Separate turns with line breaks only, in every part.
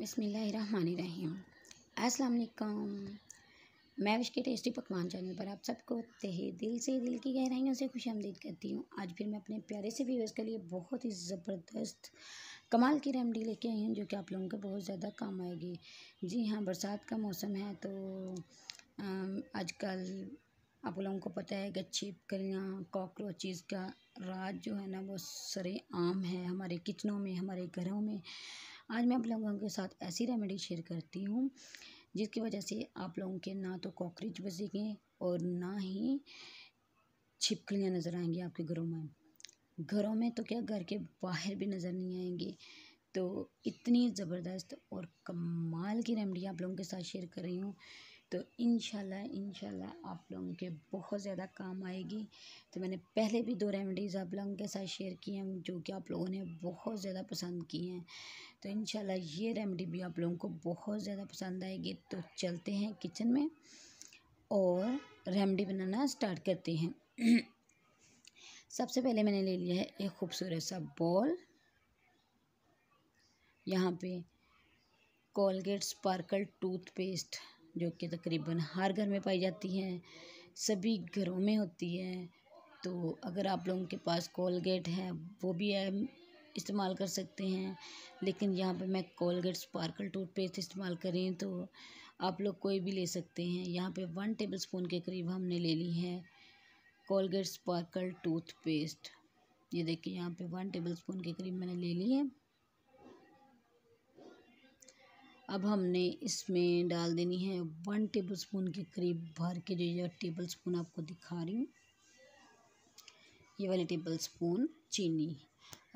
बसमीम अस्सलाम मैं विश के टेस्टी पकवान चैनल पर आप सबको तहे दिल से दिल की गहराइयों से खुश आमदीद करती हूँ आज फिर मैं अपने प्यारे से व्यूवर्स के लिए बहुत ही ज़बरदस्त कमाल की रेमडी लेके आई हूँ जो कि आप लोगों को बहुत ज़्यादा काम आएगी जी हाँ बरसात का मौसम है तो आजकल आप लोगों को पता है गच्छी बकरियाँ कॉकरोचेज़ का राज जो है ना वो सरे आम है हमारे किचनों में हमारे घरों में आज मैं आप लोगों के साथ ऐसी रेमेडी शेयर करती हूँ जिसकी वजह से आप लोगों के ना तो कॉकरोच बचेंगे और ना ही छिपकलियाँ नज़र आएंगी आपके घरों में घरों में तो क्या घर के बाहर भी नज़र नहीं आएंगे तो इतनी ज़बरदस्त और कमाल की रेमेडी आप लोगों के साथ शेयर कर रही हूँ तो इन इन आप लोगों के बहुत ज़्यादा काम आएगी तो मैंने पहले भी दो रेमडीज़ आप लोगों के साथ शेयर की हैं जो कि आप लोगों ने बहुत ज़्यादा पसंद की हैं तो इन ये रेमडी भी आप लोगों को बहुत ज़्यादा पसंद आएगी तो चलते हैं किचन में और रेमडी बनाना स्टार्ट करते हैं सबसे पहले मैंने ले लिया है एक खूबसूरत सा बॉल यहाँ पे कोलगेट स्पार्कल टूथपेस्ट जो कि तकरीबन हर घर में पाई जाती हैं सभी घरों में होती है तो अगर आप लोगों के पास कोलगेट है वो भी है इस्तेमाल कर सकते हैं लेकिन यहाँ पे मैं कोलगेट स्पार्कल टूथपेस्ट इस्तेमाल करें तो आप लोग कोई भी ले सकते हैं यहाँ पे वन टेबल स्पून के करीब हमने ले ली है कोलगेट स्पार्कल टूथपेस्ट ये देखिए यहाँ पे वन टेबल स्पून के करीब मैंने ले ली है अब हमने इसमें डाल देनी है वन टेबल स्पून के करीब भर के जो ये टेबल स्पून आपको दिखा रही हूँ ये वाली टेबल स्पून चीनी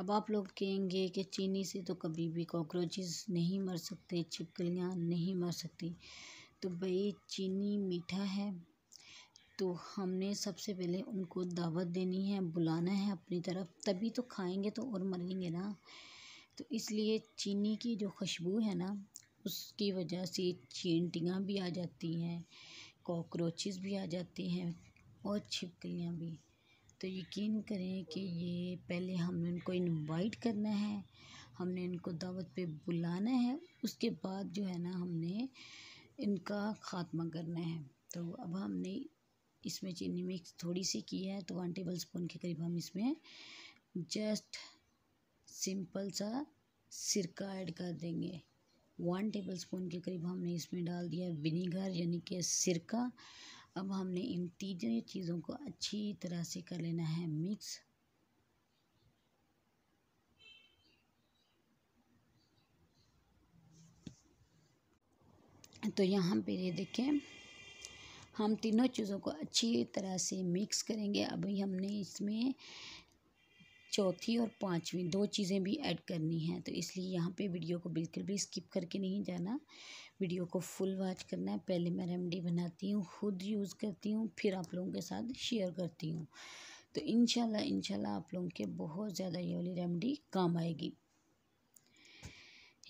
अब आप लोग कहेंगे कि चीनी से तो कभी भी कॉकरोचेस नहीं मर सकते छिपकलियाँ नहीं मर सकती तो भाई चीनी मीठा है तो हमने सबसे पहले उनको दावत देनी है बुलाना है अपनी तरफ तभी तो खाएंगे तो और मरेंगे ना तो इसलिए चीनी की जो खुशबू है ना उसकी वजह से चींटियाँ भी आ जाती हैं कॉकरोचेस भी आ जाते हैं और छिपकलियाँ भी तो यकीन करें कि ये पहले हमने उनको इनवाइट करना है हमने इनको दावत पे बुलाना है उसके बाद जो है ना हमने इनका ख़ात्मा करना है तो अब हमने इसमें चीनी मिक्स थोड़ी सी की है तो वन टेबल स्पून के करीब हम इसमें जस्ट सिंपल सा सिरका ऐड कर देंगे वन टेबल स्पून के करीब हमने इसमें डाल दिया विनीगर यानी कि सिरका अब हमने इन तीनों चीज़ों को अच्छी तरह से कर लेना है मिक्स तो यहाँ पे ये देखें हम तीनों चीज़ों को अच्छी तरह से मिक्स करेंगे अभी हमने इसमें चौथी और पांचवी दो चीज़ें भी ऐड करनी हैं तो इसलिए यहाँ पे वीडियो को बिल्कुल भी स्किप करके नहीं जाना वीडियो को फुल वॉच करना है पहले मैं रेमडी बनाती हूँ खुद यूज़ करती हूँ फिर आप लोगों के साथ शेयर करती हूँ तो इन शाला आप लोगों के बहुत ज़्यादा ये वाली रेमडी काम आएगी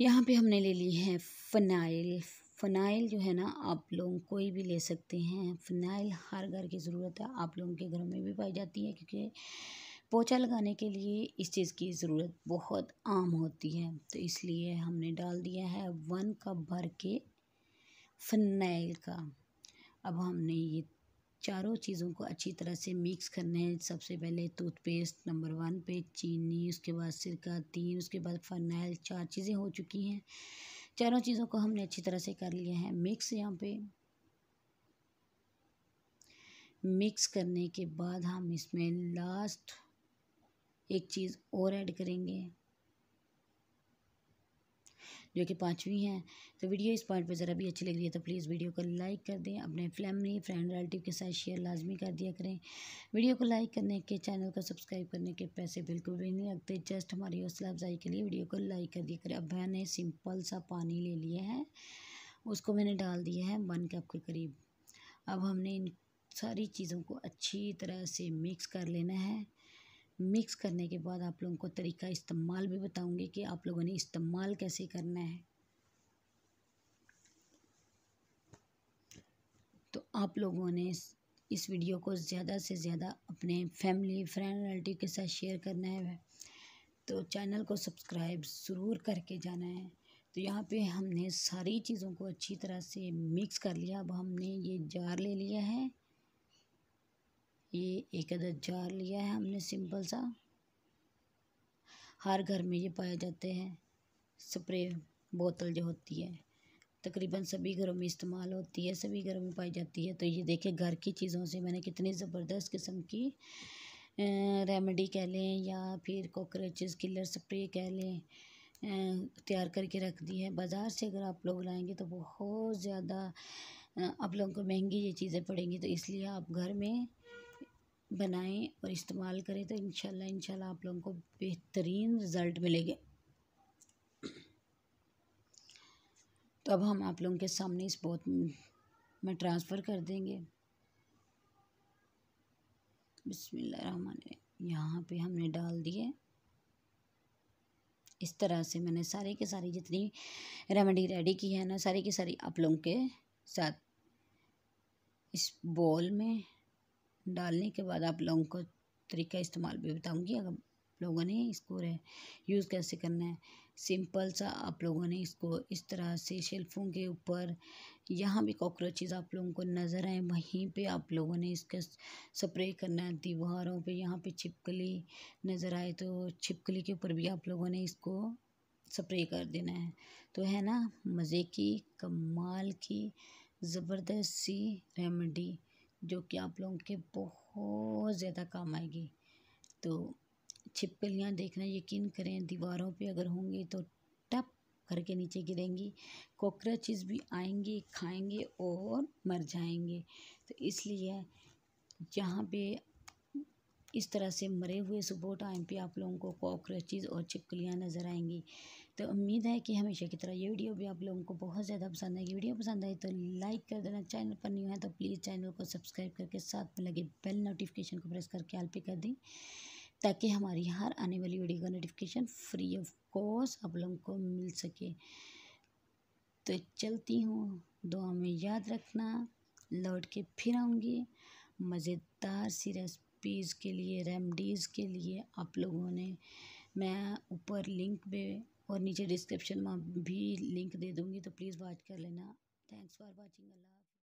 यहाँ पे हमने ले ली है फ़नाइल फ़नाइल जो है ना आप लोग कोई भी ले सकते हैं फ़नाइल हर घर की ज़रूरत है आप लोगों के घर में भी पाई जाती है क्योंकि पोछा लगाने के लिए इस चीज़ की ज़रूरत बहुत आम होती है तो इसलिए हमने डाल दिया है वन कप भर के फिनाइल का अब हमने ये चारों चीज़ों को अच्छी तरह से मिक्स करना है सबसे पहले टूथपेस्ट नंबर वन पे चीनी उसके बाद सिरका तीन उसके बाद फनाइल चार चीज़ें हो चुकी हैं चारों चीज़ों को हमने अच्छी तरह से कर लिया है मिक्स यहाँ पे मिक्स करने के बाद हम इसमें लास्ट एक चीज़ और ऐड करेंगे जो कि पाँचवीं है तो वीडियो इस पॉइंट पर ज़रा भी अच्छी लग रही है तो प्लीज़ वीडियो को लाइक कर दें अपने फैमिली फ्रेंड रिलेटिव के साथ शेयर लाजमी कर दिया करें वीडियो को लाइक करने के चैनल को सब्सक्राइब करने के पैसे बिल्कुल भी नहीं लगते जस्ट हमारी हौसला अफजाई के लिए वीडियो को लाइक कर दिया करें अब मैंने सिंपल सा पानी ले लिया है उसको मैंने डाल दिया है वन कप के करीब अब हमने इन सारी चीज़ों को अच्छी तरह से मिक्स कर लेना है मिक्स करने के बाद आप लोगों को तरीका इस्तेमाल भी बताऊंगी कि आप लोगों ने इस्तेमाल कैसे करना है तो आप लोगों ने इस वीडियो को ज़्यादा से ज़्यादा अपने फैमिली फ्रेंड रिलेटिव के साथ शेयर करना है तो चैनल को सब्सक्राइब ज़रूर करके जाना है तो यहाँ पे हमने सारी चीज़ों को अच्छी तरह से मिक्स कर लिया अब हमने ये जार ले लिया है ये एक अदद जार लिया है हमने सिंपल सा हर घर में ये पाए जाते हैं स्प्रे बोतल जो होती है तकरीबन सभी घरों में इस्तेमाल होती है सभी घरों में पाई जाती है तो ये देखें घर की चीज़ों से मैंने कितनी ज़बरदस्त किस्म की रेमेडी कह लें या फिर कॉकरोचेस किलर स्प्रे कह लें तैयार करके रख दी है बाज़ार से अगर आप लोग लाएंगे तो बहुत ज़्यादा आप लोगों को महंगी ये चीज़ें पड़ेंगी तो इसलिए आप घर में बनाएं और इस्तेमाल करें तो इनशाला इंशाल्लाह आप लोगों को बेहतरीन रिज़ल्ट मिलेंगे तो अब हम आप लोगों के सामने इस बोत में ट्रांसफ़र कर देंगे बिस्मिल्लाह यहाँ पे हमने डाल दिए इस तरह से मैंने सारे के सारी जितनी रेमेडी रेडी की है ना सारी की सारी आप लोगों के साथ इस बॉल में डालने के बाद आप लोगों को तरीका इस्तेमाल भी बताऊंगी अगर लोगों ने इसको यूज़ कैसे करना है सिंपल सा आप लोगों ने इसको इस तरह से शेल्फों के ऊपर यहाँ भी कॉकरोचेज़ आप लोगों को नज़र आए वहीं पे आप लोगों ने इसका स्प्रे करना है दीवारों पे यहाँ पे छिपकली नज़र आए तो छिपकली के ऊपर भी आप लोगों ने इसको स्प्रे कर देना है तो है ना मज़े की कमाल की ज़बरदस्त सी रेमेडी जो कि आप लोगों के बहुत ज़्यादा काम आएगी तो छिपकलियाँ देखना यकीन करें दीवारों पे अगर होंगी तो टप करके नीचे गिरेंगी कॉकरोचेस भी आएंगे खाएंगे और मर जाएंगे तो इसलिए जहाँ पे इस तरह से मरे हुए सुबह टाइम पे आप लोगों को कॉकरोचेस और छिपकलियाँ नज़र आएंगी तो उम्मीद है कि हमेशा की तरह ये वीडियो भी आप लोगों को बहुत ज़्यादा पसंद आएगी वीडियो पसंद आई तो लाइक कर देना चैनल पर न्यू है तो प्लीज़ चैनल को सब्सक्राइब करके साथ में लगे बेल नोटिफिकेशन को प्रेस करके आल पे कर दें ताकि हमारी हर आने वाली वीडियो का नोटिफिकेशन फ्री ऑफ कॉस्ट आप लोगों को मिल सके तो चलती हूँ दुआ में याद रखना लौट के फिर आऊँगी मज़ेदार सी रेसिपीज़ के लिए रेमडीज़ के लिए आप लोगों ने मैं ऊपर लिंक पे और नीचे डिस्क्रिप्शन में भी लिंक दे दूँगी तो प्लीज़ वॉच कर लेना थैंक्स फॉर वॉचिंग अल्लाह